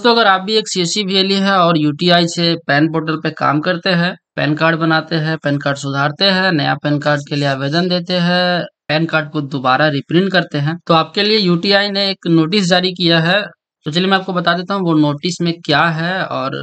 दोस्तों अगर आप भी एक सी वीएलई है और यूटीआई से पैन पोर्टल पे काम करते हैं पैन कार्ड बनाते हैं पैन कार्ड सुधारते हैं नया पैन कार्ड के लिए आवेदन देते हैं पैन कार्ड को दोबारा रिप्रिंट करते हैं तो आपके लिए यूटीआई ने एक नोटिस जारी किया है तो चलिए मैं आपको बता देता हूँ वो नोटिस में क्या है और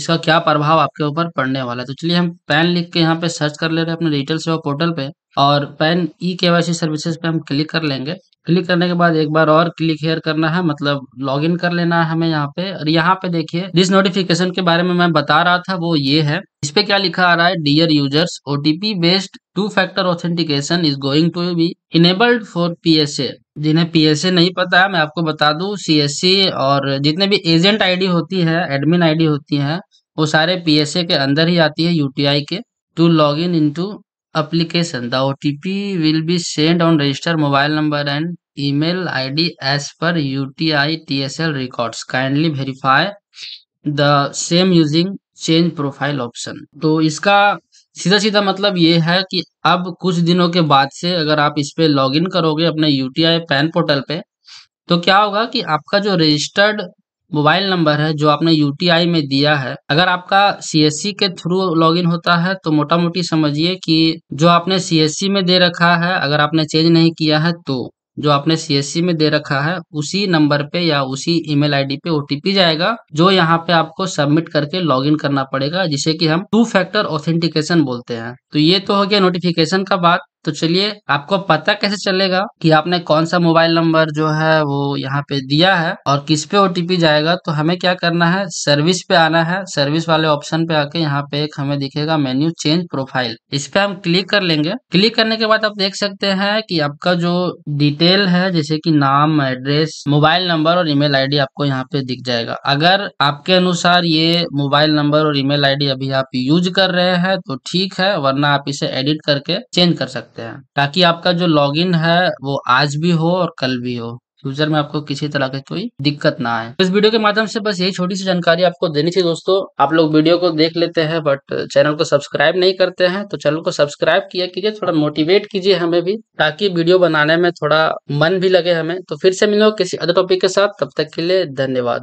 इसका क्या प्रभाव आपके ऊपर पड़ने वाला है तो चलिए हम पैन लिख के यहाँ पे सर्च कर ले रहे हैं अपने डिटेल्स पोर्टल पे और पैन ई सी सर्विसेज पे हम क्लिक कर लेंगे क्लिक करने के बाद एक बार और क्लिक हेयर करना है मतलब लॉगिन कर लेना है हमें यहाँ पे और यहाँ पे देखिए जिस नोटिफिकेशन के बारे में मैं बता रहा था वो ये है इस पे क्या लिखा आ रहा है dear users OTP based two factor authentication is going to be enabled for PSA जिन्हें पीएसए नहीं पता है मैं आपको बता एस सी और जितने भी एजेंट डी होती है एडमिन आईडी होती है वो सारे पीएसए के अंदर ही आती है यूटीआई के to log in to application, the OTP will be sent on register mobile number and email ID as per UTI TSL records. Kindly verify the same using change profile option to iska सीधा सीधा मतलब ये है कि अब कुछ दिनों के बाद से अगर आप इस पर लॉग इन करोगे अपने यूटीआई पैन पोर्टल पे तो क्या होगा कि आपका जो रजिस्टर्ड मोबाइल नंबर है जो आपने यूटीआई में दिया है अगर आपका सी के थ्रू लॉगिन होता है तो मोटा मोटी समझिए कि जो आपने सी में दे रखा है अगर आपने चेंज नहीं किया है तो जो आपने सी में दे रखा है उसी नंबर पे या उसी ईमेल आईडी पे ओ जाएगा जो यहाँ पे आपको सबमिट करके लॉगिन करना पड़ेगा जिसे कि हम टू फैक्टर ऑथेंटिकेशन बोलते हैं तो ये तो हो गया नोटिफिकेशन का बात तो चलिए आपको पता कैसे चलेगा कि आपने कौन सा मोबाइल नंबर जो है वो यहाँ पे दिया है और किस पे ओटीपी जाएगा तो हमें क्या करना है सर्विस पे आना है सर्विस वाले ऑप्शन पे आके यहाँ पे एक हमें दिखेगा मेन्यू चेंज प्रोफाइल इस पे हम क्लिक कर लेंगे क्लिक करने के बाद आप देख सकते हैं कि आपका जो डिटेल है जैसे की नाम एड्रेस मोबाइल नंबर और ईमेल आई आपको यहाँ पे दिख जाएगा अगर आपके अनुसार ये मोबाइल नंबर और ईमेल आई अभी आप यूज कर रहे हैं तो ठीक है वरना आप इसे एडिट करके चेंज कर सकते सकते हैं ताकि आपका जो लॉगिन है वो आज भी हो और कल भी हो फ्यूचर में आपको किसी तरह की कोई दिक्कत ना आए इस वीडियो के माध्यम से बस यही छोटी सी जानकारी आपको देनी थी दोस्तों आप लोग वीडियो को देख लेते हैं बट चैनल को सब्सक्राइब नहीं करते हैं तो चैनल को सब्सक्राइब किया कीजिए थोड़ा मोटिवेट कीजिए हमें भी ताकि वीडियो बनाने में थोड़ा मन भी लगे हमें तो फिर से मिलो किसी अदर टॉपिक के साथ तब तक के लिए धन्यवाद